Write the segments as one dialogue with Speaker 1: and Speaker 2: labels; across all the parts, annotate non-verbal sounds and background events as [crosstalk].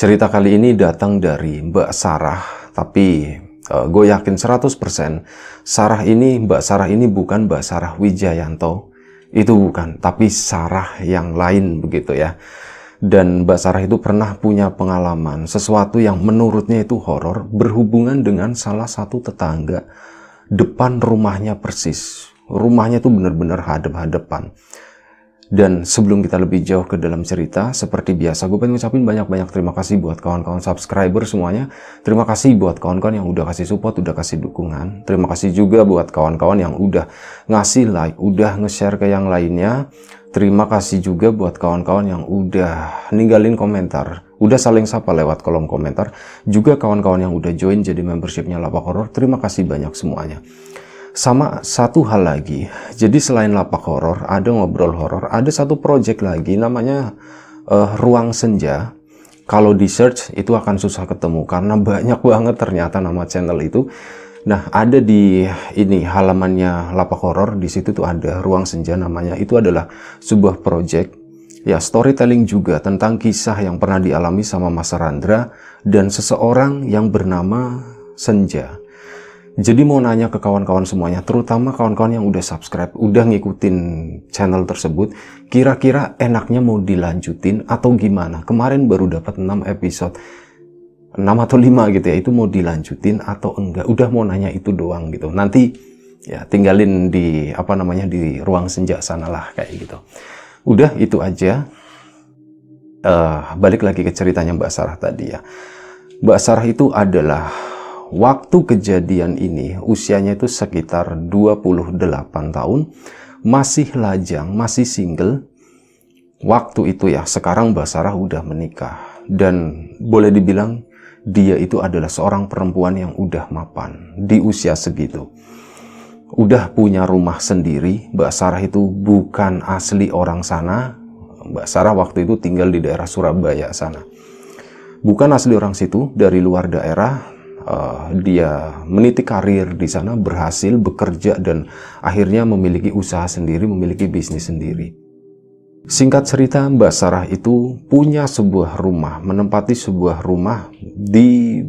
Speaker 1: Cerita kali ini datang dari Mbak Sarah, tapi uh, gue yakin 100% Sarah ini, Mbak Sarah ini bukan Mbak Sarah Wijayanto. Itu bukan, tapi Sarah yang lain begitu ya. Dan Mbak Sarah itu pernah punya pengalaman sesuatu yang menurutnya itu horor berhubungan dengan salah satu tetangga depan rumahnya persis. Rumahnya itu benar-benar hadap-hadapan. Dan sebelum kita lebih jauh ke dalam cerita, seperti biasa gue pengen ngucapin banyak-banyak terima kasih buat kawan-kawan subscriber semuanya. Terima kasih buat kawan-kawan yang udah kasih support, udah kasih dukungan. Terima kasih juga buat kawan-kawan yang udah ngasih like, udah nge-share ke yang lainnya. Terima kasih juga buat kawan-kawan yang udah ninggalin komentar, udah saling sapa lewat kolom komentar. Juga kawan-kawan yang udah join jadi membershipnya Lapak Horror, terima kasih banyak semuanya sama satu hal lagi. Jadi selain lapak horor, ada ngobrol horor, ada satu project lagi namanya uh, Ruang Senja. Kalau di search itu akan susah ketemu karena banyak banget ternyata nama channel itu. Nah, ada di ini halamannya lapak horor di situ tuh ada Ruang Senja namanya. Itu adalah sebuah project ya storytelling juga tentang kisah yang pernah dialami sama Mas Randra dan seseorang yang bernama Senja. Jadi mau nanya ke kawan-kawan semuanya, terutama kawan-kawan yang udah subscribe, udah ngikutin channel tersebut, kira-kira enaknya mau dilanjutin atau gimana? Kemarin baru dapat 6 episode. 6 atau 5 gitu ya, itu mau dilanjutin atau enggak? Udah mau nanya itu doang gitu. Nanti ya tinggalin di apa namanya di ruang senja sanalah kayak gitu. Udah itu aja. Uh, balik lagi ke ceritanya Mbak Sarah tadi ya. Mbak Sarah itu adalah waktu kejadian ini usianya itu sekitar 28 tahun, masih lajang, masih single. Waktu itu ya, sekarang Mbak Sarah udah menikah dan boleh dibilang dia itu adalah seorang perempuan yang udah mapan di usia segitu. Udah punya rumah sendiri, Mbak Sarah itu bukan asli orang sana. Mbak Sarah waktu itu tinggal di daerah Surabaya sana. Bukan asli orang situ, dari luar daerah, uh, dia meniti karir di sana, berhasil bekerja dan akhirnya memiliki usaha sendiri, memiliki bisnis sendiri. Singkat cerita, Mbak Sarah itu punya sebuah rumah, menempati sebuah rumah di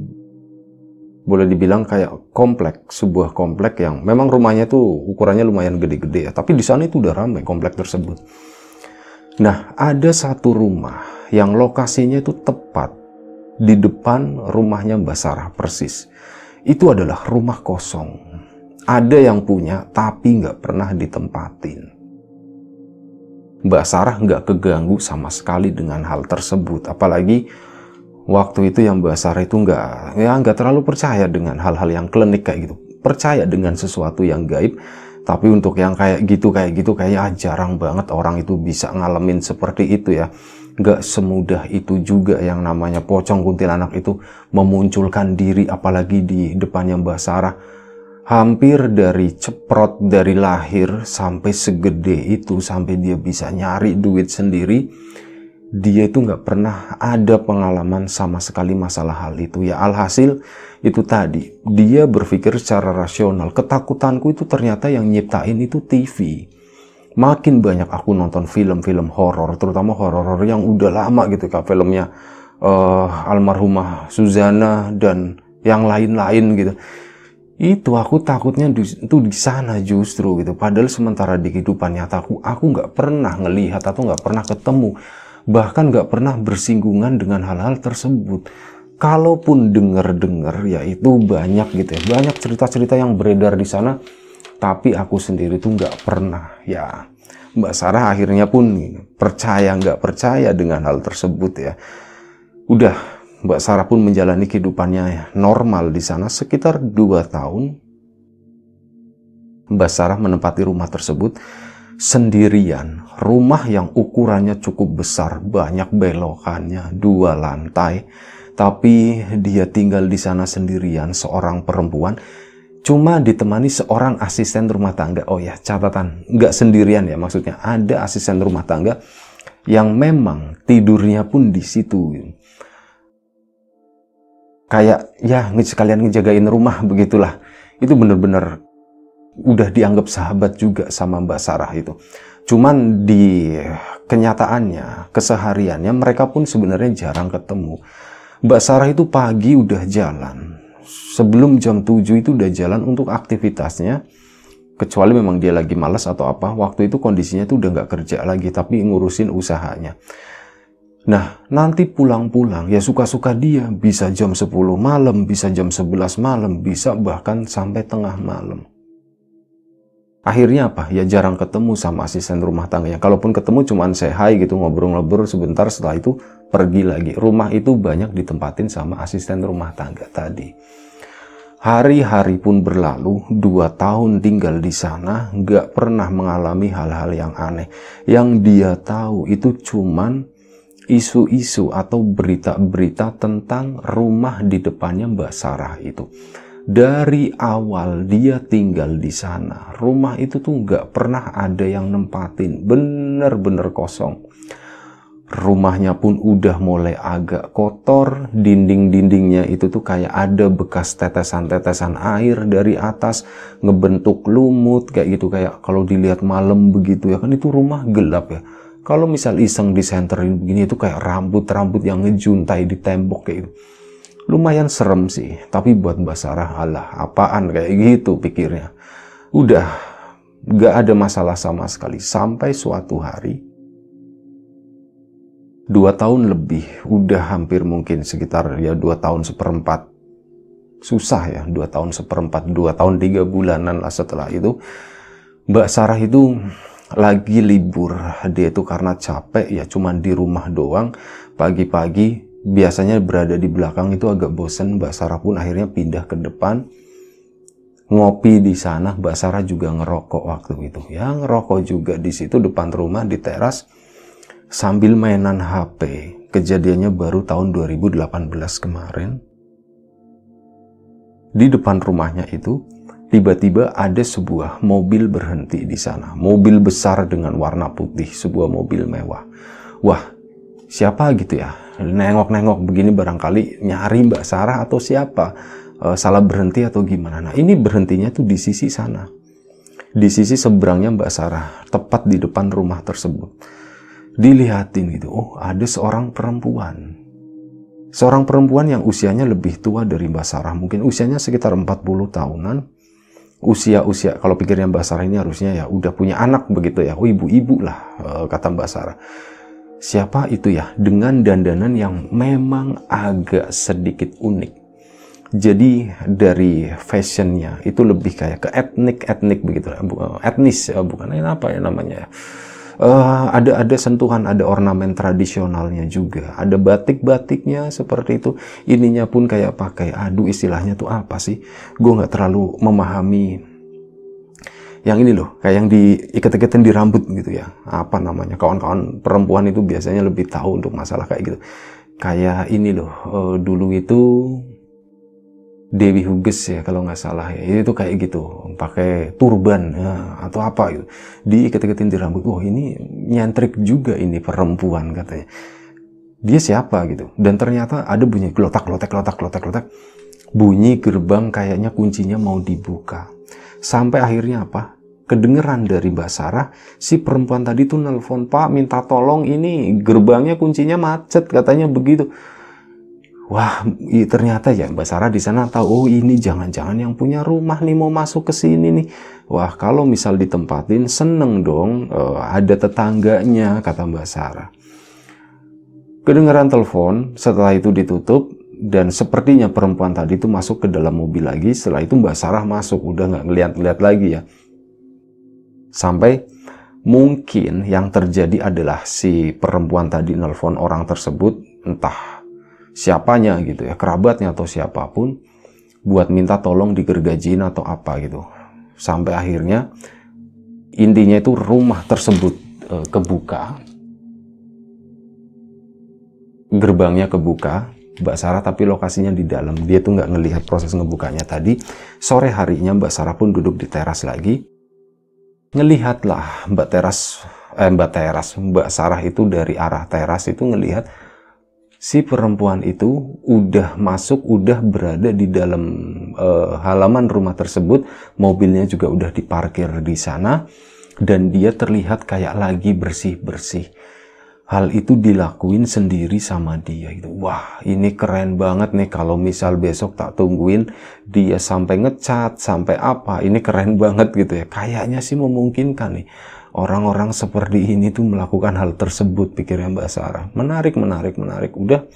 Speaker 1: boleh dibilang kayak komplek, sebuah komplek yang memang rumahnya itu ukurannya lumayan gede-gede ya, tapi di sana itu udah ramai komplek tersebut. Nah, ada satu rumah yang lokasinya itu tepat di depan rumahnya Mbak Sarah persis. Itu adalah rumah kosong. Ada yang punya tapi nggak pernah ditempatin. Mbak Sarah nggak keganggu sama sekali dengan hal tersebut. Apalagi waktu itu yang Mbak Sarah itu nggak ya nggak terlalu percaya dengan hal-hal yang klinik kayak gitu. Percaya dengan sesuatu yang gaib. Tapi untuk yang kayak gitu kayak gitu kayaknya jarang banget orang itu bisa ngalamin seperti itu ya gak semudah itu juga yang namanya pocong kuntilanak itu memunculkan diri apalagi di depannya Mbah Sarah hampir dari ceprot dari lahir sampai segede itu sampai dia bisa nyari duit sendiri dia itu nggak pernah ada pengalaman sama sekali masalah hal itu ya alhasil itu tadi dia berpikir secara rasional ketakutanku itu ternyata yang nyiptain itu TV makin banyak aku nonton film-film horor, terutama horor yang udah lama gitu kak, filmnya uh, almarhumah Suzana dan yang lain-lain gitu. Itu aku takutnya di, itu di sana justru gitu. Padahal sementara di kehidupan nyataku aku nggak pernah ngelihat atau nggak pernah ketemu, bahkan nggak pernah bersinggungan dengan hal-hal tersebut. Kalaupun denger denger ya itu banyak gitu ya, banyak cerita-cerita yang beredar di sana tapi aku sendiri tuh nggak pernah ya Mbak Sarah akhirnya pun percaya nggak percaya dengan hal tersebut ya udah Mbak Sarah pun menjalani kehidupannya normal di sana sekitar 2 tahun Mbak Sarah menempati rumah tersebut sendirian rumah yang ukurannya cukup besar banyak belokannya dua lantai tapi dia tinggal di sana sendirian seorang perempuan cuma ditemani seorang asisten rumah tangga. Oh ya, catatan, nggak sendirian ya maksudnya. Ada asisten rumah tangga yang memang tidurnya pun di situ. Kayak ya sekalian ngejagain rumah begitulah. Itu bener-bener udah dianggap sahabat juga sama Mbak Sarah itu. Cuman di kenyataannya, kesehariannya mereka pun sebenarnya jarang ketemu. Mbak Sarah itu pagi udah jalan, sebelum jam 7 itu udah jalan untuk aktivitasnya kecuali memang dia lagi malas atau apa waktu itu kondisinya tuh udah nggak kerja lagi tapi ngurusin usahanya nah nanti pulang-pulang ya suka-suka dia bisa jam 10 malam bisa jam 11 malam bisa bahkan sampai tengah malam akhirnya apa ya jarang ketemu sama asisten rumah tangganya kalaupun ketemu cuman say hi gitu ngobrol-ngobrol sebentar setelah itu pergi lagi. Rumah itu banyak ditempatin sama asisten rumah tangga tadi. Hari-hari pun berlalu, dua tahun tinggal di sana, nggak pernah mengalami hal-hal yang aneh. Yang dia tahu itu cuman isu-isu atau berita-berita tentang rumah di depannya Mbak Sarah itu. Dari awal dia tinggal di sana, rumah itu tuh nggak pernah ada yang nempatin, bener-bener kosong rumahnya pun udah mulai agak kotor, dinding-dindingnya itu tuh kayak ada bekas tetesan-tetesan air dari atas, ngebentuk lumut kayak gitu kayak kalau dilihat malam begitu ya kan itu rumah gelap ya. Kalau misal iseng disenterin begini itu kayak rambut-rambut yang ngejuntai di tembok kayak gitu. Lumayan serem sih, tapi buat Mbak Sarah Allah apaan kayak gitu pikirnya. Udah, gak ada masalah sama sekali. Sampai suatu hari, dua tahun lebih, udah hampir mungkin sekitar ya dua tahun seperempat. Susah ya, dua tahun seperempat, dua tahun tiga bulanan lah setelah itu. Mbak Sarah itu lagi libur, dia itu karena capek ya cuman di rumah doang, pagi-pagi biasanya berada di belakang itu agak bosen, Mbak Sarah pun akhirnya pindah ke depan, ngopi di sana, Mbak Sarah juga ngerokok waktu itu. Ya, ngerokok juga di situ depan rumah di teras sambil mainan HP. Kejadiannya baru tahun 2018 kemarin. Di depan rumahnya itu tiba-tiba ada sebuah mobil berhenti di sana. Mobil besar dengan warna putih, sebuah mobil mewah. Wah, siapa gitu ya? Nengok-nengok begini barangkali nyari Mbak Sarah atau siapa? E, salah berhenti atau gimana? Nah, ini berhentinya tuh di sisi sana. Di sisi seberangnya Mbak Sarah, tepat di depan rumah tersebut dilihatin gitu. Oh, ada seorang perempuan. Seorang perempuan yang usianya lebih tua dari Mbak Sarah, mungkin usianya sekitar 40 tahunan. Usia-usia kalau pikirnya Mbak Sarah ini harusnya ya udah punya anak begitu ya. Oh, ibu-ibu lah eh, kata Mbak Sarah. Siapa itu ya? Dengan dandanan yang memang agak sedikit unik. Jadi dari fashionnya itu lebih kayak ke etnik etnik begitu, eh, etnis ya, bukan apa ya namanya. Ya uh, ada ada sentuhan, ada ornamen tradisionalnya juga, ada batik-batiknya seperti itu. Ininya pun kayak pakai, aduh istilahnya tuh apa sih? Gue nggak terlalu memahami yang ini loh, kayak yang diikat-ikatin di rambut gitu ya. Apa namanya? Kawan-kawan perempuan itu biasanya lebih tahu untuk masalah kayak gitu. Kayak ini loh, uh, dulu itu Dewi Hugis ya kalau nggak salah ya itu kayak gitu pakai turban ya, atau apa gitu diiket-iketin di rambut wah oh, ini nyentrik juga ini perempuan katanya dia siapa gitu dan ternyata ada bunyi kelotak kelotak kelotak kelotak kelotak bunyi gerbang kayaknya kuncinya mau dibuka sampai akhirnya apa kedengeran dari Mbak Sarah si perempuan tadi tuh nelfon Pak minta tolong ini gerbangnya kuncinya macet katanya begitu wah ternyata ya Mbak Sarah di sana tahu oh ini jangan-jangan yang punya rumah nih mau masuk ke sini nih wah kalau misal ditempatin seneng dong uh, ada tetangganya kata Mbak Sarah kedengaran telepon setelah itu ditutup dan sepertinya perempuan tadi itu masuk ke dalam mobil lagi setelah itu Mbak Sarah masuk udah nggak ngeliat-ngeliat lagi ya sampai mungkin yang terjadi adalah si perempuan tadi nelfon orang tersebut entah siapanya gitu ya, kerabatnya atau siapapun buat minta tolong digergajiin atau apa gitu. Sampai akhirnya intinya itu rumah tersebut e, kebuka. Gerbangnya kebuka, Mbak Sarah tapi lokasinya di dalam. Dia tuh nggak ngelihat proses ngebukanya tadi. Sore harinya Mbak Sarah pun duduk di teras lagi. Ngelihatlah Mbak Teras eh, Mbak Teras, Mbak Sarah itu dari arah teras itu ngelihat si perempuan itu udah masuk, udah berada di dalam e, halaman rumah tersebut, mobilnya juga udah diparkir di sana, dan dia terlihat kayak lagi bersih-bersih. Hal itu dilakuin sendiri sama dia gitu. Wah, ini keren banget nih kalau misal besok tak tungguin dia sampai ngecat, sampai apa. Ini keren [laughs] banget gitu ya. Kayaknya sih memungkinkan nih orang-orang seperti ini tuh melakukan hal tersebut pikirnya Mbak Sarah menarik menarik menarik udah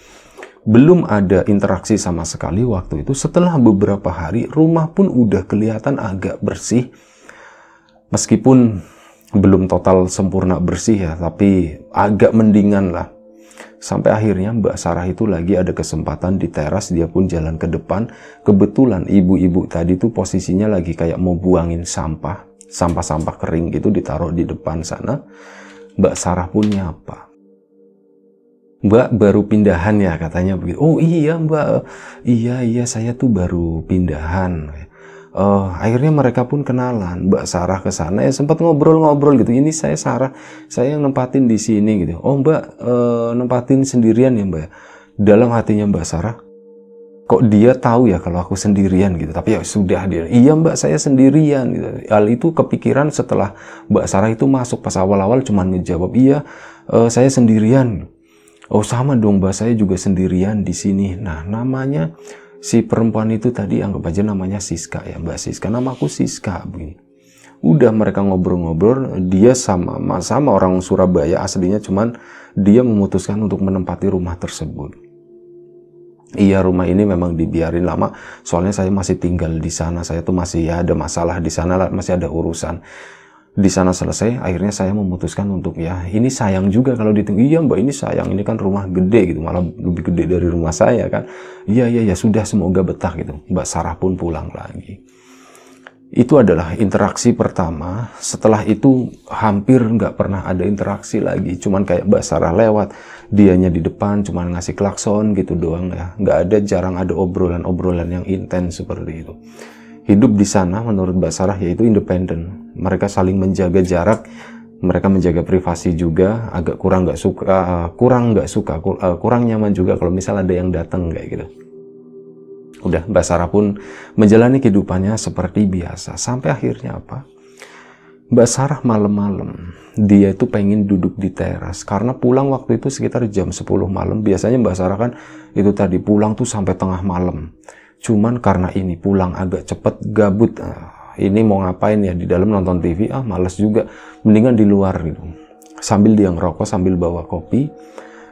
Speaker 1: belum ada interaksi sama sekali waktu itu setelah beberapa hari rumah pun udah kelihatan agak bersih meskipun belum total sempurna bersih ya tapi agak mendingan lah sampai akhirnya Mbak Sarah itu lagi ada kesempatan di teras dia pun jalan ke depan kebetulan ibu-ibu tadi tuh posisinya lagi kayak mau buangin sampah sampah-sampah kering gitu ditaruh di depan sana. Mbak Sarah pun nyapa. Mbak baru pindahan ya katanya begitu. Oh iya Mbak, iya iya saya tuh baru pindahan. Uh, akhirnya mereka pun kenalan. Mbak Sarah ke sana ya sempat ngobrol-ngobrol gitu. Ini saya Sarah, saya yang nempatin di sini gitu. Oh Mbak uh, nempatin sendirian ya Mbak. Ya? Dalam hatinya Mbak Sarah, kok dia tahu ya kalau aku sendirian gitu tapi ya sudah dia iya mbak saya sendirian gitu. hal itu kepikiran setelah mbak Sarah itu masuk pas awal-awal cuman menjawab iya uh, saya sendirian oh sama dong mbak saya juga sendirian di sini nah namanya si perempuan itu tadi anggap aja namanya Siska ya mbak Siska nama aku Siska begini udah mereka ngobrol-ngobrol dia sama sama orang Surabaya aslinya cuman dia memutuskan untuk menempati rumah tersebut iya rumah ini memang dibiarin lama soalnya saya masih tinggal di sana saya tuh masih ya ada masalah di sana masih ada urusan di sana selesai akhirnya saya memutuskan untuk ya ini sayang juga kalau ditunggu iya mbak ini sayang ini kan rumah gede gitu malah lebih gede dari rumah saya kan iya iya ya sudah semoga betah gitu mbak Sarah pun pulang lagi itu adalah interaksi pertama. Setelah itu hampir nggak pernah ada interaksi lagi. Cuman kayak Mbak Sarah lewat, dianya di depan, cuman ngasih klakson gitu doang ya. Nggak ada, jarang ada obrolan-obrolan yang intens seperti itu. Hidup di sana menurut Mbak Sarah yaitu independen. Mereka saling menjaga jarak, mereka menjaga privasi juga agak kurang nggak suka eh, kurang nggak suka eh, kurang nyaman juga kalau misal ada yang datang kayak gitu Udah, Mbak Sarah pun menjalani kehidupannya seperti biasa. Sampai akhirnya apa? Mbak Sarah malam-malam, dia itu pengen duduk di teras. Karena pulang waktu itu sekitar jam 10 malam. Biasanya Mbak Sarah kan itu tadi pulang tuh sampai tengah malam. Cuman karena ini pulang agak cepet, gabut. Ah, ini mau ngapain ya di dalam nonton TV? Ah, males juga. Mendingan di luar gitu. Sambil dia ngerokok, sambil bawa kopi.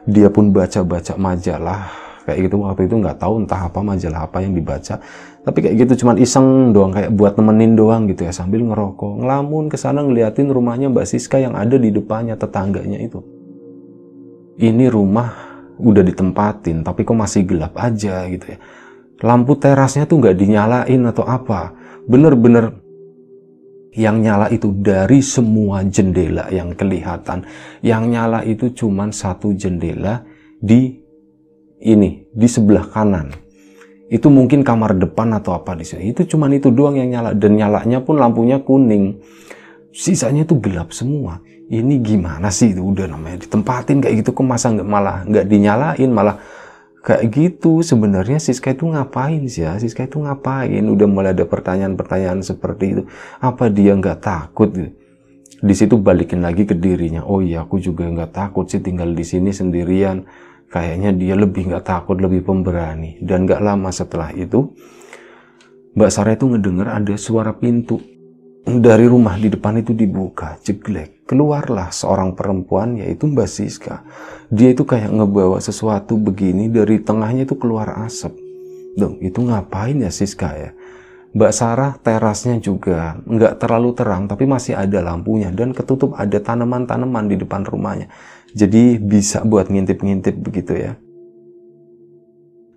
Speaker 1: Dia pun baca-baca majalah kayak gitu waktu itu nggak tahu entah apa majalah apa yang dibaca tapi kayak gitu cuman iseng doang kayak buat nemenin doang gitu ya sambil ngerokok ngelamun ke sana ngeliatin rumahnya Mbak Siska yang ada di depannya tetangganya itu ini rumah udah ditempatin tapi kok masih gelap aja gitu ya lampu terasnya tuh nggak dinyalain atau apa bener-bener yang nyala itu dari semua jendela yang kelihatan yang nyala itu cuman satu jendela di ini di sebelah kanan itu mungkin kamar depan atau apa di sini itu cuman itu doang yang nyala dan nyalanya pun lampunya kuning sisanya tuh gelap semua ini gimana sih itu udah namanya ditempatin kayak gitu kok masa nggak malah nggak dinyalain malah kayak gitu sebenarnya Siska itu ngapain sih ya Siska itu ngapain udah mulai ada pertanyaan-pertanyaan seperti itu apa dia nggak takut di situ balikin lagi ke dirinya oh iya aku juga nggak takut sih tinggal di sini sendirian kayaknya dia lebih nggak takut, lebih pemberani. Dan nggak lama setelah itu, Mbak Sarah itu ngedenger ada suara pintu dari rumah di depan itu dibuka, jeglek. Keluarlah seorang perempuan yaitu Mbak Siska. Dia itu kayak ngebawa sesuatu begini dari tengahnya itu keluar asap. Dong, itu ngapain ya Siska ya? Mbak Sarah terasnya juga nggak terlalu terang tapi masih ada lampunya dan ketutup ada tanaman-tanaman di depan rumahnya. Jadi bisa buat ngintip-ngintip begitu ya.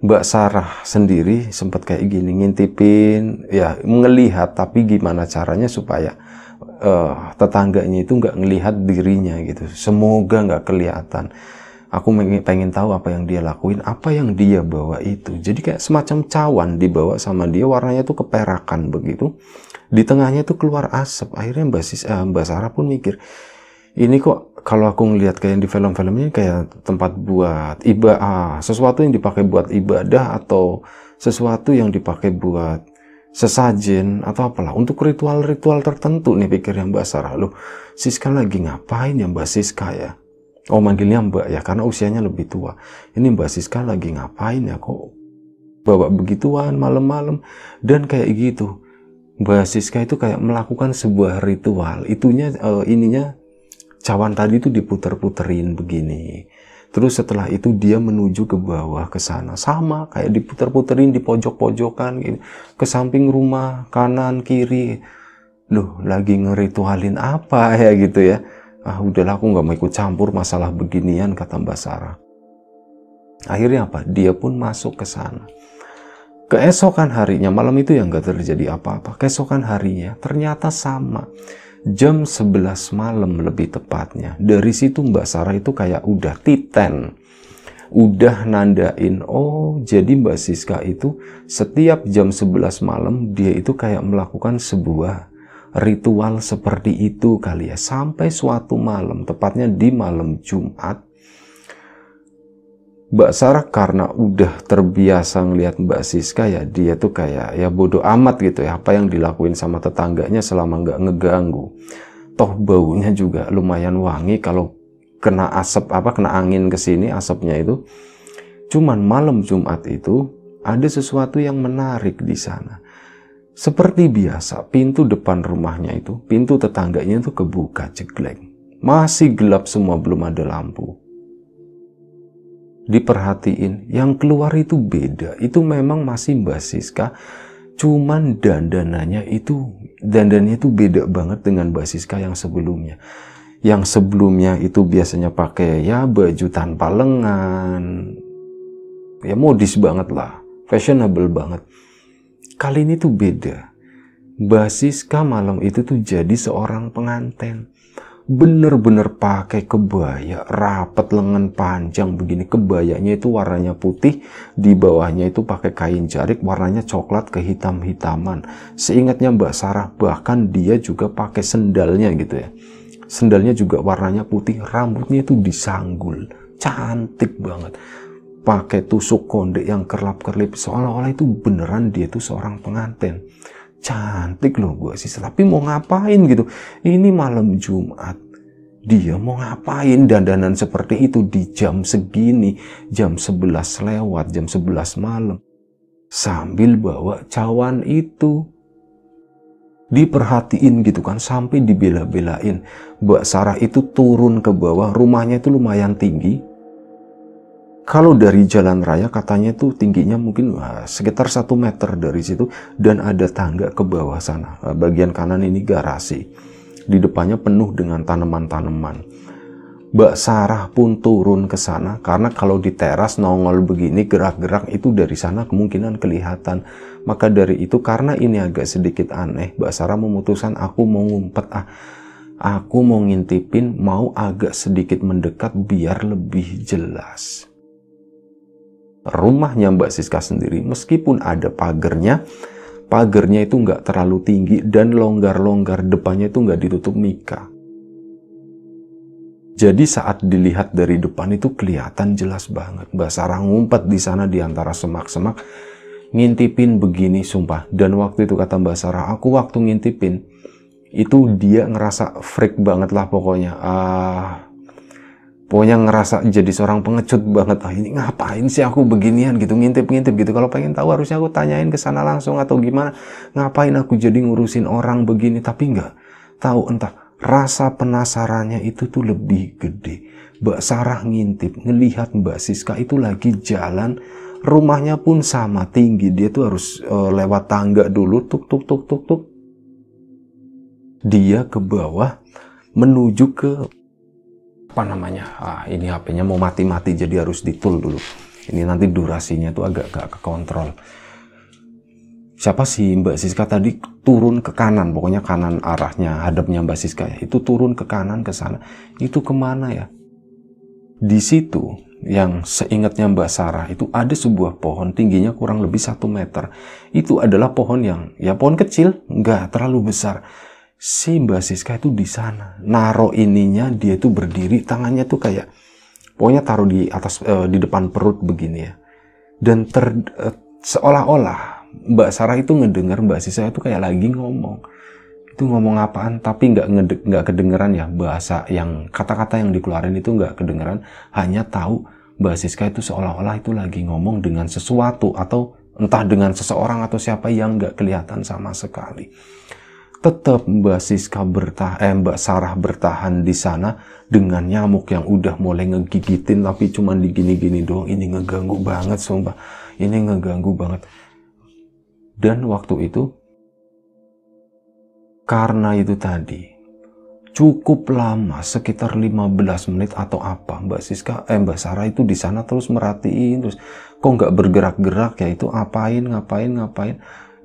Speaker 1: Mbak Sarah sendiri sempat kayak gini ngintipin, ya ngelihat tapi gimana caranya supaya uh, tetangganya itu nggak ngelihat dirinya gitu. Semoga nggak kelihatan. Aku pengen tahu apa yang dia lakuin, apa yang dia bawa itu. Jadi kayak semacam cawan dibawa sama dia, warnanya tuh keperakan begitu. Di tengahnya tuh keluar asap. Akhirnya Mbak, Sis, uh, Mbak Sarah pun mikir, ini kok kalau aku ngelihat kayak di film-filmnya kayak tempat buat ibadah, ah, sesuatu yang dipakai buat ibadah atau sesuatu yang dipakai buat sesajen atau apalah untuk ritual-ritual tertentu nih pikirnya Mbak Sarah loh Siska lagi ngapain ya Mbak Siska ya oh manggilnya Mbak ya karena usianya lebih tua ini Mbak Siska lagi ngapain ya kok bawa begituan malam-malam dan kayak gitu Mbak Siska itu kayak melakukan sebuah ritual itunya uh, ininya cawan tadi itu diputer-puterin begini. Terus setelah itu dia menuju ke bawah ke sana. Sama kayak diputer-puterin di pojok-pojokan gitu. Ke samping rumah, kanan, kiri. Loh, lagi ngeritualin apa [laughs] ya gitu ya. Ah, udahlah aku nggak mau ikut campur masalah beginian kata Mbak Sarah. Akhirnya apa? Dia pun masuk ke sana. Keesokan harinya, malam itu yang gak terjadi apa-apa. Keesokan harinya ternyata sama jam 11 malam lebih tepatnya. Dari situ Mbak Sarah itu kayak udah titen. Udah nandain, oh jadi Mbak Siska itu setiap jam 11 malam dia itu kayak melakukan sebuah ritual seperti itu kali ya. Sampai suatu malam, tepatnya di malam Jumat, Mbak Sarah karena udah terbiasa ngelihat Mbak Siska ya dia tuh kayak ya bodoh amat gitu ya apa yang dilakuin sama tetangganya selama nggak ngeganggu. Toh baunya juga lumayan wangi kalau kena asap apa kena angin ke sini asapnya itu. Cuman malam Jumat itu ada sesuatu yang menarik di sana. Seperti biasa, pintu depan rumahnya itu, pintu tetangganya itu kebuka jegleng. Masih gelap semua, belum ada lampu diperhatiin yang keluar itu beda itu memang masih Mbak Siska cuman dandanannya itu dandannya itu beda banget dengan Mbak Siska yang sebelumnya yang sebelumnya itu biasanya pakai ya baju tanpa lengan ya modis banget lah fashionable banget kali ini tuh beda Mbak Siska malam itu tuh jadi seorang pengantin bener-bener pakai kebaya rapat lengan panjang begini kebayanya itu warnanya putih di bawahnya itu pakai kain jarik warnanya coklat kehitam-hitaman seingatnya Mbak Sarah bahkan dia juga pakai sendalnya gitu ya sendalnya juga warnanya putih rambutnya itu disanggul cantik banget pakai tusuk konde yang kerlap-kerlip seolah-olah itu beneran dia itu seorang pengantin cantik loh gue sih tapi mau ngapain gitu ini malam Jumat dia mau ngapain dandanan seperti itu di jam segini jam 11 lewat jam 11 malam sambil bawa cawan itu diperhatiin gitu kan sampai dibela-belain Mbak Sarah itu turun ke bawah rumahnya itu lumayan tinggi kalau dari jalan raya katanya itu tingginya mungkin wah, sekitar satu meter dari situ dan ada tangga ke bawah sana. Ah, bagian kanan ini garasi. Di depannya penuh dengan tanaman-tanaman. Mbak Sarah pun turun ke sana karena kalau di teras nongol begini gerak-gerak itu dari sana kemungkinan kelihatan. Maka dari itu karena ini agak sedikit aneh, Mbak Sarah memutuskan aku mau ngumpet ah aku mau ngintipin mau agak sedikit mendekat biar lebih jelas rumahnya Mbak Siska sendiri, meskipun ada pagernya, pagernya itu nggak terlalu tinggi dan longgar-longgar depannya itu nggak ditutup mika. Jadi saat dilihat dari depan itu kelihatan jelas banget. Mbak Sarah ngumpet di sana di antara semak-semak, ngintipin begini sumpah. Dan waktu itu kata Mbak Sarah, aku waktu ngintipin, itu dia ngerasa freak banget lah pokoknya. Ah, pokoknya ngerasa jadi seorang pengecut banget ah ini ngapain sih aku beginian gitu ngintip-ngintip gitu kalau pengen tahu harusnya aku tanyain ke sana langsung atau gimana ngapain aku jadi ngurusin orang begini tapi nggak tahu entah rasa penasarannya itu tuh lebih gede Mbak Sarah ngintip ngelihat Mbak Siska itu lagi jalan rumahnya pun sama tinggi dia tuh harus uh, lewat tangga dulu tuk tuk tuk tuk tuk dia ke bawah menuju ke apa namanya ah ini HP-nya mau mati-mati jadi harus ditul dulu ini nanti durasinya tuh agak gak ke kontrol siapa sih Mbak Siska tadi turun ke kanan pokoknya kanan arahnya hadapnya Mbak Siska ya. itu turun ke kanan ke sana itu kemana ya di situ yang seingatnya Mbak Sarah itu ada sebuah pohon tingginya kurang lebih satu meter. Itu adalah pohon yang ya pohon kecil, nggak terlalu besar si Mbak Siska itu di sana naro ininya dia itu berdiri tangannya tuh kayak pokoknya taruh di atas uh, di depan perut begini ya dan ter eh, seolah-olah Mbak Sarah itu ngedengar Mbak Siska itu kayak lagi ngomong itu ngomong apaan tapi nggak nggak kedengeran ya bahasa yang kata-kata yang dikeluarin itu nggak kedengeran hanya tahu Mbak Siska itu seolah-olah itu lagi ngomong dengan sesuatu atau entah dengan seseorang atau siapa yang nggak kelihatan sama sekali tetap Mbak Siska bertahan, eh, Mbak Sarah bertahan di sana dengan nyamuk yang udah mulai ngegigitin tapi cuman digini-gini doang. Ini ngeganggu banget sumpah. Ini ngeganggu banget. Dan waktu itu karena itu tadi cukup lama sekitar 15 menit atau apa Mbak Siska eh Mbak Sarah itu di sana terus merhatiin terus kok nggak bergerak-gerak ya itu apain ngapain ngapain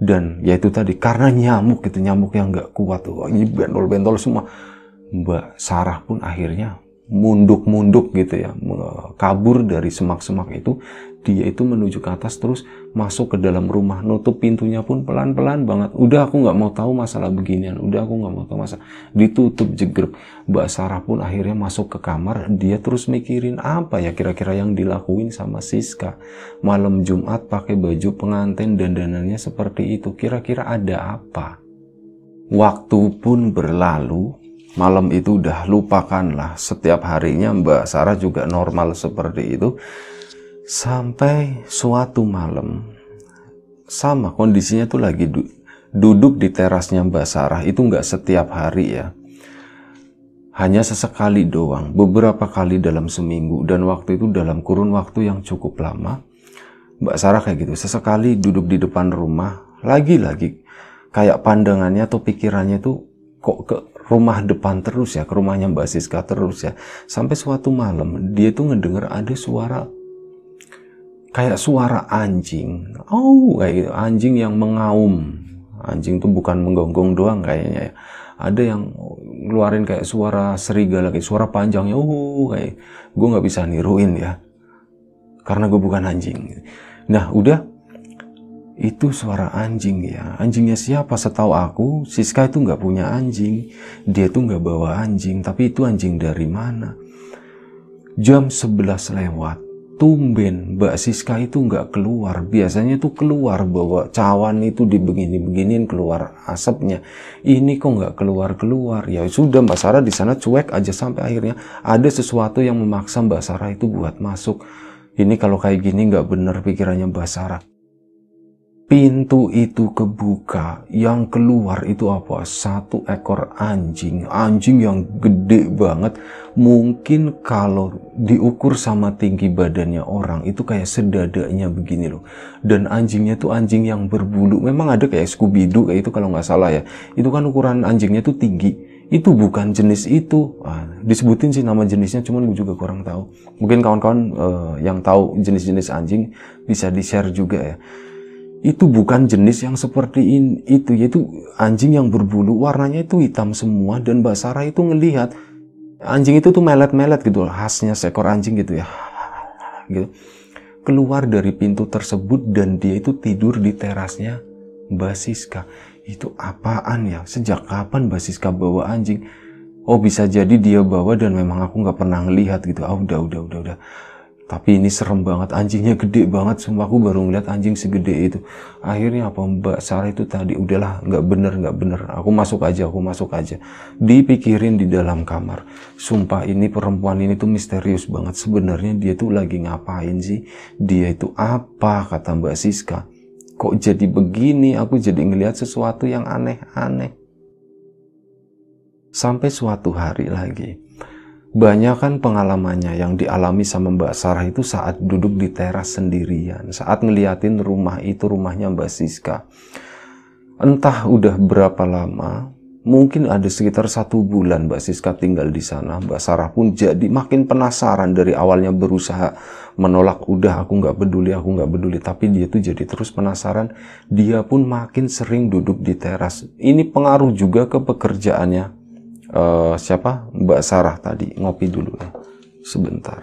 Speaker 1: dan yaitu tadi karena nyamuk itu nyamuk yang nggak kuat tuh ini bentol-bentol semua Mbak Sarah pun akhirnya munduk-munduk gitu ya kabur dari semak-semak itu dia itu menuju ke atas terus masuk ke dalam rumah nutup pintunya pun pelan-pelan banget udah aku nggak mau tahu masalah beginian udah aku nggak mau tahu masalah ditutup jegrep Mbak Sarah pun akhirnya masuk ke kamar dia terus mikirin apa ya kira-kira yang dilakuin sama Siska malam Jumat pakai baju pengantin dandanannya seperti itu kira-kira ada apa waktu pun berlalu malam itu udah lupakanlah setiap harinya Mbak Sarah juga normal seperti itu Sampai suatu malam, sama kondisinya tuh lagi du duduk di terasnya Mbak Sarah itu nggak setiap hari ya. Hanya sesekali doang, beberapa kali dalam seminggu dan waktu itu dalam kurun waktu yang cukup lama. Mbak Sarah kayak gitu, sesekali duduk di depan rumah, lagi-lagi kayak pandangannya atau pikirannya tuh kok ke rumah depan terus ya, ke rumahnya Mbak Siska terus ya. Sampai suatu malam dia tuh ngedenger ada suara kayak suara anjing. Oh, kayak gitu. Anjing yang mengaum. Anjing tuh bukan menggonggong doang kayaknya ya. Ada yang ngeluarin kayak suara serigala, kayak suara panjangnya. Oh, kayak gue nggak bisa niruin ya. Karena gue bukan anjing. Nah, udah itu suara anjing ya anjingnya siapa setahu aku Siska itu nggak punya anjing dia tuh nggak bawa anjing tapi itu anjing dari mana jam 11 lewat tumben Mbak Siska itu nggak keluar. Biasanya tuh keluar bahwa cawan itu dibegini-beginin keluar asapnya. Ini kok nggak keluar-keluar. Ya sudah Mbak Sarah di sana cuek aja sampai akhirnya ada sesuatu yang memaksa Mbak Sarah itu buat masuk. Ini kalau kayak gini nggak bener pikirannya Mbak Sarah pintu itu kebuka yang keluar itu apa satu ekor anjing anjing yang gede banget mungkin kalau diukur sama tinggi badannya orang itu kayak sedadanya begini loh dan anjingnya tuh anjing yang berbulu memang ada kayak Scooby Doo kayak itu kalau nggak salah ya itu kan ukuran anjingnya tuh tinggi itu bukan jenis itu nah, disebutin sih nama jenisnya cuman gue juga kurang tahu mungkin kawan-kawan uh, yang tahu jenis-jenis anjing bisa di share juga ya itu bukan jenis yang seperti ini itu yaitu anjing yang berbulu warnanya itu hitam semua dan Mbak Sarah itu ngelihat anjing itu tuh melet-melet gitu khasnya seekor anjing gitu ya [laughs] gitu keluar dari pintu tersebut dan dia itu tidur di terasnya Mbak Siska itu apaan ya sejak kapan Mbak Siska bawa anjing oh bisa jadi dia bawa dan memang aku nggak pernah ngelihat gitu ah oh, udah udah udah udah tapi ini serem banget anjingnya gede banget sumpah aku baru ngeliat anjing segede itu akhirnya apa mbak Sarah itu tadi udahlah nggak bener nggak bener aku masuk aja aku masuk aja dipikirin di dalam kamar sumpah ini perempuan ini tuh misterius banget sebenarnya dia tuh lagi ngapain sih dia itu apa kata mbak Siska kok jadi begini aku jadi ngeliat sesuatu yang aneh-aneh sampai suatu hari lagi banyak kan pengalamannya yang dialami sama Mbak Sarah itu saat duduk di teras sendirian, saat ngeliatin rumah itu rumahnya Mbak Siska. Entah udah berapa lama, mungkin ada sekitar satu bulan Mbak Siska tinggal di sana. Mbak Sarah pun jadi makin penasaran dari awalnya berusaha menolak, udah aku nggak peduli, aku nggak peduli. Tapi dia tuh jadi terus penasaran, dia pun makin sering duduk di teras. Ini pengaruh juga ke pekerjaannya, uh, siapa Mbak Sarah tadi ngopi dulu ya sebentar.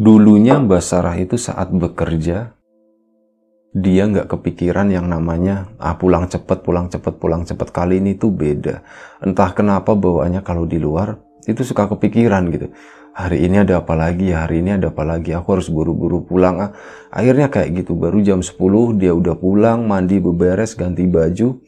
Speaker 1: Dulunya Mbak Sarah itu saat bekerja dia nggak kepikiran yang namanya ah pulang cepet pulang cepet pulang cepet kali ini tuh beda entah kenapa bawaannya kalau di luar itu suka kepikiran gitu hari ini ada apa lagi hari ini ada apa lagi aku harus buru-buru pulang ah akhirnya kayak gitu baru jam 10 dia udah pulang mandi beberes ganti baju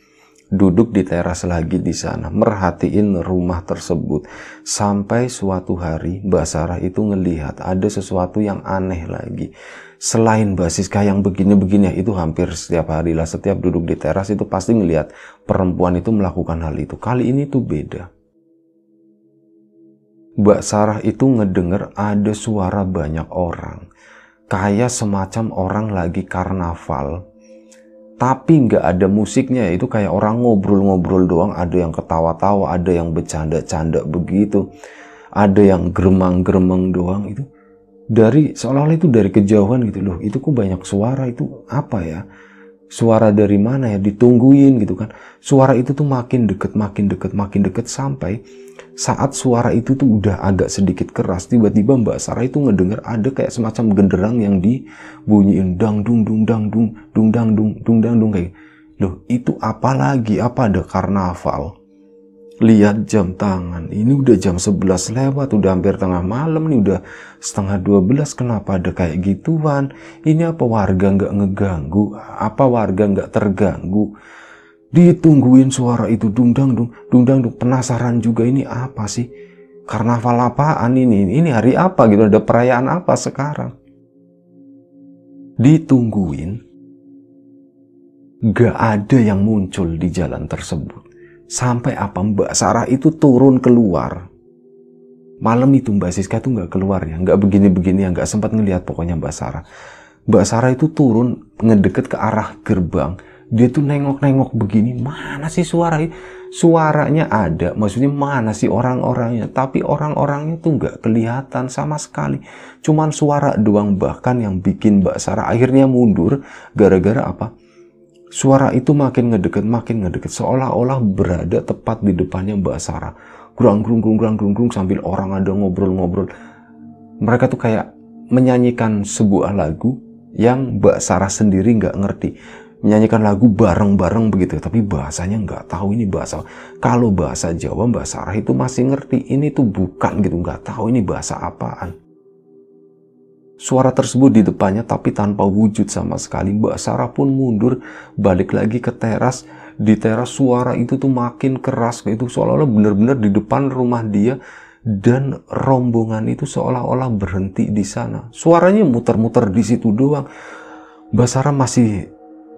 Speaker 1: duduk di teras lagi di sana merhatiin rumah tersebut sampai suatu hari Mbak Sarah itu ngelihat ada sesuatu yang aneh lagi selain Mbak Siska yang begini-begini ya, itu hampir setiap hari lah setiap duduk di teras itu pasti ngelihat perempuan itu melakukan hal itu kali ini tuh beda Mbak Sarah itu ngedenger ada suara banyak orang. Kayak semacam orang lagi karnaval. Tapi nggak ada musiknya, itu kayak orang ngobrol-ngobrol doang. Ada yang ketawa-tawa, ada yang bercanda-canda begitu. Ada yang geremang-geremang doang itu. Dari seolah-olah itu dari kejauhan gitu loh. Itu kok banyak suara itu apa ya? suara dari mana ya ditungguin gitu kan suara itu tuh makin deket makin deket makin deket sampai saat suara itu tuh udah agak sedikit keras tiba-tiba Mbak Sarah itu ngedengar ada kayak semacam genderang yang dibunyiin dang dung dung dang dung dung dang dung dung dang dung kayak gitu. loh itu apa lagi apa ada karnaval lihat jam tangan ini udah jam 11 lewat udah hampir tengah malam nih udah setengah 12 kenapa ada kayak gituan ini apa warga nggak ngeganggu apa warga nggak terganggu Ditungguin suara itu dungdang dung, dungdang dung. Penasaran juga ini apa sih? Karnaval apaan ini? Ini hari apa gitu? Ada perayaan apa sekarang? Ditungguin. Gak ada yang muncul di jalan tersebut. Sampai apa Mbak Sarah itu turun keluar. Malam itu Mbak Siska tuh gak keluar ya, gak begini-begini ya, nggak sempat ngelihat pokoknya Mbak Sarah. Mbak Sarah itu turun ngedeket ke arah gerbang dia tuh nengok-nengok begini mana sih suara suaranya ada maksudnya mana sih orang-orangnya tapi orang-orangnya tuh nggak kelihatan sama sekali cuman suara doang bahkan yang bikin Mbak Sarah akhirnya mundur gara-gara apa suara itu makin ngedeket makin ngedeket seolah-olah berada tepat di depannya Mbak Sarah gurang gurung grung grung grung sambil orang ada ngobrol-ngobrol mereka tuh kayak menyanyikan sebuah lagu yang Mbak Sarah sendiri nggak ngerti menyanyikan lagu bareng-bareng begitu tapi bahasanya nggak tahu ini bahasa kalau bahasa Jawa bahasa Arab itu masih ngerti ini tuh bukan gitu nggak tahu ini bahasa apaan suara tersebut di depannya tapi tanpa wujud sama sekali Mbak Sarah pun mundur balik lagi ke teras di teras suara itu tuh makin keras itu seolah-olah benar-benar di depan rumah dia dan rombongan itu seolah-olah berhenti di sana suaranya muter-muter di situ doang Mbak Sarah masih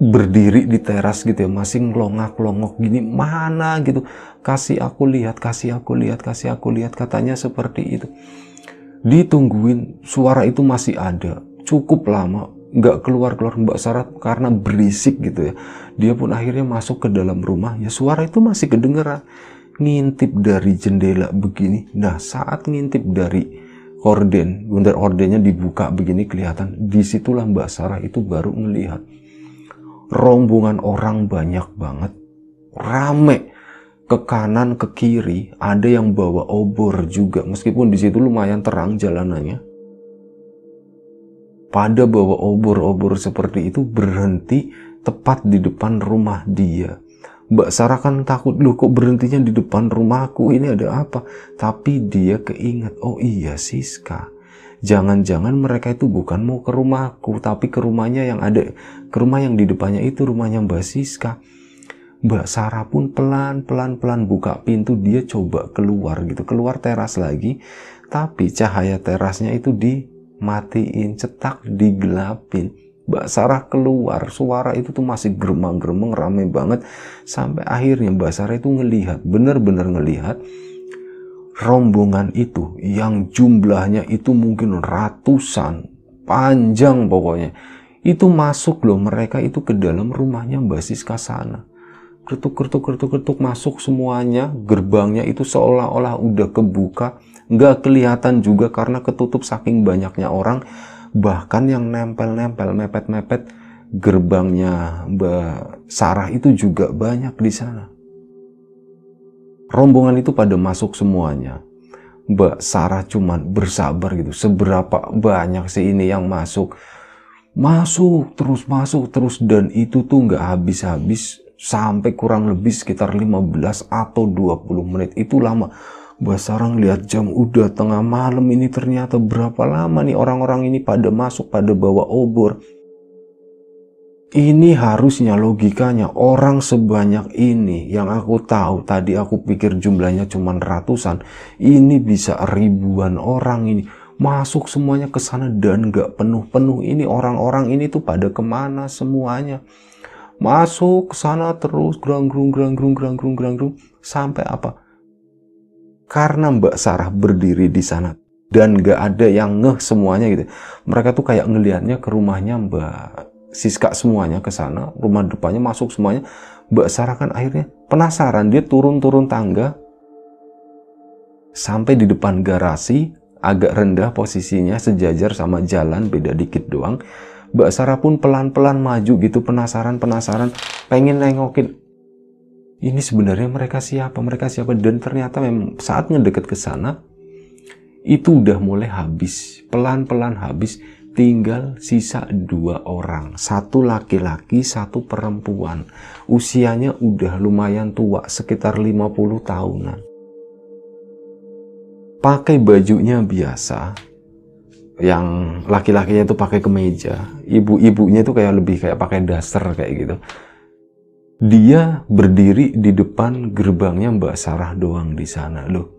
Speaker 1: berdiri di teras gitu ya masih ngelongak longok gini mana gitu kasih aku lihat kasih aku lihat kasih aku lihat katanya seperti itu ditungguin suara itu masih ada cukup lama nggak keluar keluar Mbak Sarah karena berisik gitu ya dia pun akhirnya masuk ke dalam rumah ya suara itu masih kedengeran ngintip dari jendela begini nah saat ngintip dari korden, bentar ordennya dibuka begini kelihatan disitulah Mbak Sarah itu baru melihat rombongan orang banyak banget, rame ke kanan ke kiri, ada yang bawa obor juga meskipun di situ lumayan terang jalanannya. Pada bawa obor-obor seperti itu berhenti tepat di depan rumah dia. Mbak Sarah kan takut, loh kok berhentinya di depan rumahku, ini ada apa? Tapi dia keinget, oh iya Siska, jangan-jangan mereka itu bukan mau ke rumahku, tapi ke rumahnya yang ada, ke rumah yang di depannya itu rumahnya Mbak Siska. Mbak Sarah pun pelan-pelan-pelan buka pintu, dia coba keluar gitu, keluar teras lagi, tapi cahaya terasnya itu dimatiin, cetak digelapin. Mbak Sarah keluar, suara itu tuh masih geremang-geremang, rame banget. Sampai akhirnya Mbak Sarah itu ngelihat, bener-bener ngelihat, rombongan itu yang jumlahnya itu mungkin ratusan panjang pokoknya itu masuk loh mereka itu ke dalam rumahnya Mbak Siska sana ketuk ketuk ketuk ketuk masuk semuanya gerbangnya itu seolah-olah udah kebuka nggak kelihatan juga karena ketutup saking banyaknya orang bahkan yang nempel-nempel mepet-mepet gerbangnya Mbak Sarah itu juga banyak di sana rombongan itu pada masuk semuanya. Mbak Sarah cuman bersabar gitu. Seberapa banyak sih ini yang masuk? Masuk terus, masuk terus. Dan itu tuh nggak habis-habis sampai kurang lebih sekitar 15 atau 20 menit. Itu lama. Mbak Sarah ngeliat jam udah tengah malam ini ternyata berapa lama nih orang-orang ini pada masuk, pada bawa obor. Ini harusnya logikanya orang sebanyak ini yang aku tahu tadi aku pikir jumlahnya cuma ratusan. Ini bisa ribuan orang ini masuk semuanya ke sana dan gak penuh-penuh ini orang-orang ini tuh pada kemana semuanya. Masuk ke sana terus gerang gerung gerang gerung gerang gerung gerang gerung sampai apa? Karena Mbak Sarah berdiri di sana dan gak ada yang ngeh semuanya gitu. Mereka tuh kayak ngelihatnya ke rumahnya Mbak Siska semuanya ke sana, rumah depannya masuk semuanya. Mbak Sarah kan akhirnya penasaran, dia turun-turun tangga sampai di depan garasi, agak rendah posisinya sejajar sama jalan, beda dikit doang. Mbak Sarah pun pelan-pelan maju gitu, penasaran-penasaran, pengen nengokin. Ini sebenarnya mereka siapa, mereka siapa, dan ternyata memang saat ngedeket ke sana, itu udah mulai habis, pelan-pelan habis tinggal sisa dua orang, satu laki-laki, satu perempuan. Usianya udah lumayan tua, sekitar 50 tahunan. Pakai bajunya biasa, yang laki-lakinya itu pakai kemeja, ibu-ibunya itu kayak lebih kayak pakai daster kayak gitu. Dia berdiri di depan gerbangnya Mbak Sarah doang di sana loh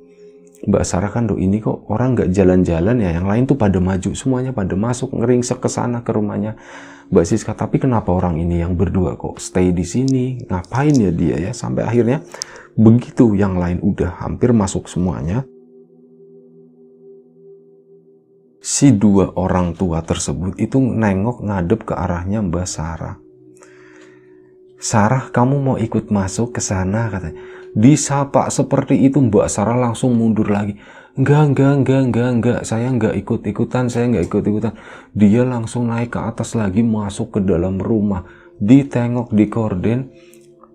Speaker 1: Mbak Sarah kan do ini kok orang nggak jalan-jalan ya yang lain tuh pada maju semuanya pada masuk ngeringsek ke sana ke rumahnya Mbak Siska tapi kenapa orang ini yang berdua kok stay di sini ngapain ya dia ya sampai akhirnya begitu yang lain udah hampir masuk semuanya si dua orang tua tersebut itu nengok ngadep ke arahnya Mbak Sarah Sarah kamu mau ikut masuk ke sana katanya disapa seperti itu Mbak Sarah langsung mundur lagi enggak enggak enggak enggak enggak saya enggak ikut ikutan saya enggak ikut ikutan dia langsung naik ke atas lagi masuk ke dalam rumah ditengok di korden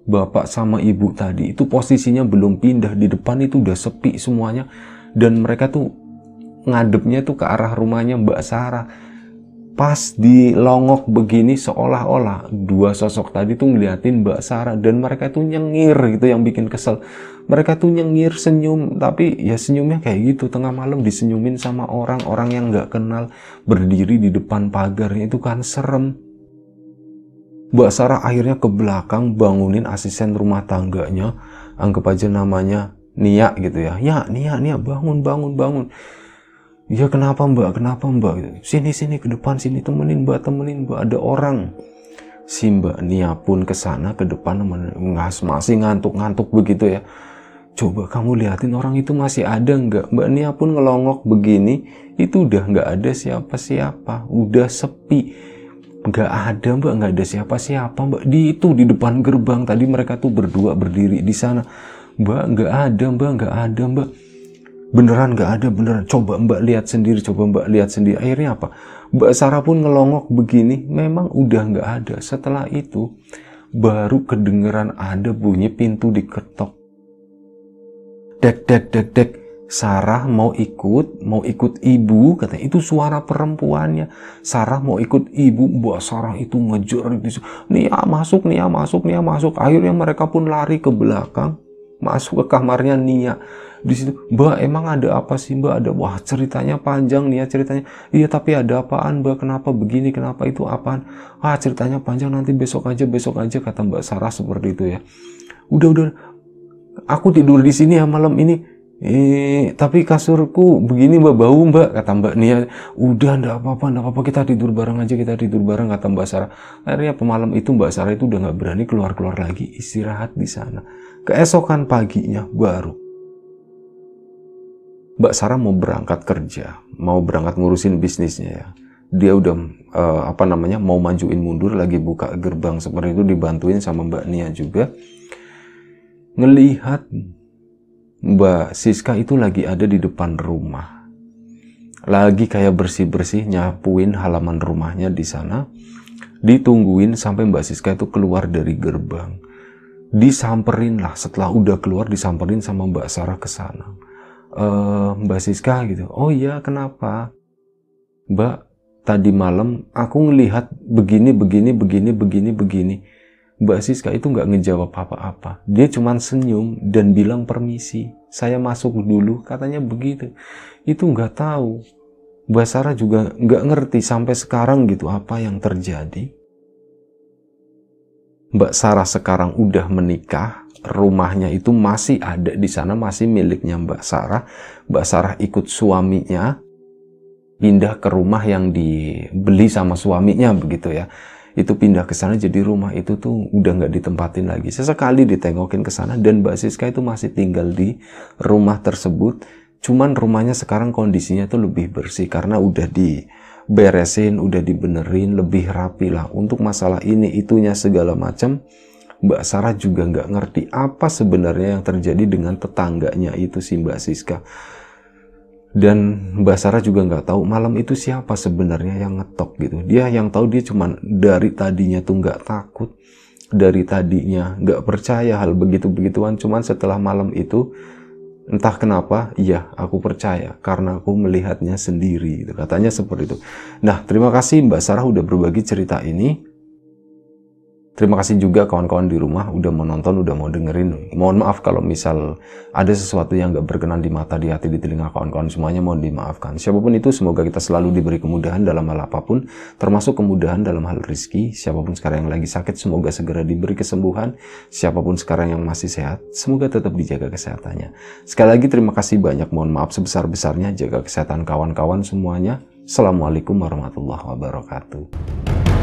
Speaker 1: bapak sama ibu tadi itu posisinya belum pindah di depan itu udah sepi semuanya dan mereka tuh ngadepnya tuh ke arah rumahnya Mbak Sarah pas di longok begini seolah-olah dua sosok tadi tuh ngeliatin Mbak Sarah dan mereka tuh nyengir gitu yang bikin kesel. Mereka tuh nyengir senyum tapi ya senyumnya kayak gitu tengah malam disenyumin sama orang-orang yang nggak kenal berdiri di depan pagarnya itu kan serem. Mbak Sarah akhirnya ke belakang bangunin asisten rumah tangganya anggap aja namanya Nia gitu ya. Ya, Nia, Nia bangun bangun bangun ya kenapa mbak kenapa mbak gitu. sini sini ke depan sini temenin mbak temenin mbak ada orang si mbak Nia pun ke sana ke depan ngas masih ngantuk-ngantuk begitu ya coba kamu liatin orang itu masih ada nggak mbak Nia pun ngelongok begini itu udah nggak ada siapa-siapa udah sepi nggak ada mbak nggak ada siapa-siapa mbak di itu di depan gerbang tadi mereka tuh berdua berdiri di sana mbak nggak ada mbak nggak ada mbak beneran gak ada beneran coba mbak lihat sendiri coba mbak lihat sendiri akhirnya apa mbak Sarah pun ngelongok begini memang udah gak ada setelah itu baru kedengeran ada bunyi pintu diketok dek dek dek dek Sarah mau ikut, mau ikut ibu, katanya itu suara perempuannya. Sarah mau ikut ibu, Mbak Sarah itu ngejar Nih Nia masuk, nih Nia masuk, nih Nia masuk. Akhirnya mereka pun lari ke belakang, masuk ke kamarnya Nia di situ mbak emang ada apa sih mbak ada wah ceritanya panjang nih ya ceritanya iya tapi ada apaan mbak kenapa begini kenapa itu apaan ah ceritanya panjang nanti besok aja besok aja kata mbak Sarah seperti itu ya udah udah aku tidur di sini ya malam ini Eh, tapi kasurku begini mbak bau mbak kata mbak Nia. Udah ndak apa-apa ndak apa-apa kita tidur bareng aja kita tidur bareng kata mbak Sarah. Akhirnya pemalam itu mbak Sarah itu udah nggak berani keluar keluar lagi istirahat di sana. Keesokan paginya baru Mbak Sarah mau berangkat kerja, mau berangkat ngurusin bisnisnya ya. Dia udah uh, apa namanya mau majuin mundur lagi buka gerbang seperti itu dibantuin sama Mbak Nia juga. Ngelihat Mbak Siska itu lagi ada di depan rumah. Lagi kayak bersih-bersih nyapuin halaman rumahnya di sana. Ditungguin sampai Mbak Siska itu keluar dari gerbang. Disamperin lah setelah udah keluar disamperin sama Mbak Sarah ke sana uh, Mbak Siska gitu oh iya kenapa Mbak tadi malam aku ngelihat begini begini begini begini begini Mbak Siska itu nggak ngejawab apa-apa dia cuman senyum dan bilang permisi saya masuk dulu katanya begitu itu nggak tahu Mbak Sarah juga nggak ngerti sampai sekarang gitu apa yang terjadi Mbak Sarah sekarang udah menikah rumahnya itu masih ada di sana, masih miliknya Mbak Sarah. Mbak Sarah ikut suaminya pindah ke rumah yang dibeli sama suaminya begitu ya. Itu pindah ke sana jadi rumah itu tuh udah nggak ditempatin lagi. Sesekali ditengokin ke sana dan Mbak Siska itu masih tinggal di rumah tersebut. Cuman rumahnya sekarang kondisinya tuh lebih bersih karena udah di beresin, udah dibenerin, lebih rapi lah. Untuk masalah ini itunya segala macam Mbak Sarah juga nggak ngerti apa sebenarnya yang terjadi dengan tetangganya itu si Mbak Siska. Dan Mbak Sarah juga nggak tahu malam itu siapa sebenarnya yang ngetok gitu. Dia yang tahu dia cuman dari tadinya tuh nggak takut, dari tadinya nggak percaya hal begitu-begituan. Cuman setelah malam itu entah kenapa iya aku percaya karena aku melihatnya sendiri gitu katanya seperti itu nah terima kasih Mbak Sarah udah berbagi cerita ini Terima kasih juga kawan-kawan di rumah udah mau nonton, udah mau dengerin. Mohon maaf kalau misal ada sesuatu yang gak berkenan di mata, di hati, di telinga kawan-kawan semuanya mohon dimaafkan. Siapapun itu semoga kita selalu diberi kemudahan dalam hal apapun, termasuk kemudahan dalam hal rizki. Siapapun sekarang yang lagi sakit semoga segera diberi kesembuhan. Siapapun sekarang yang masih sehat, semoga tetap dijaga kesehatannya. Sekali lagi terima kasih banyak, mohon maaf sebesar-besarnya, jaga kesehatan kawan-kawan semuanya. Assalamualaikum warahmatullahi wabarakatuh.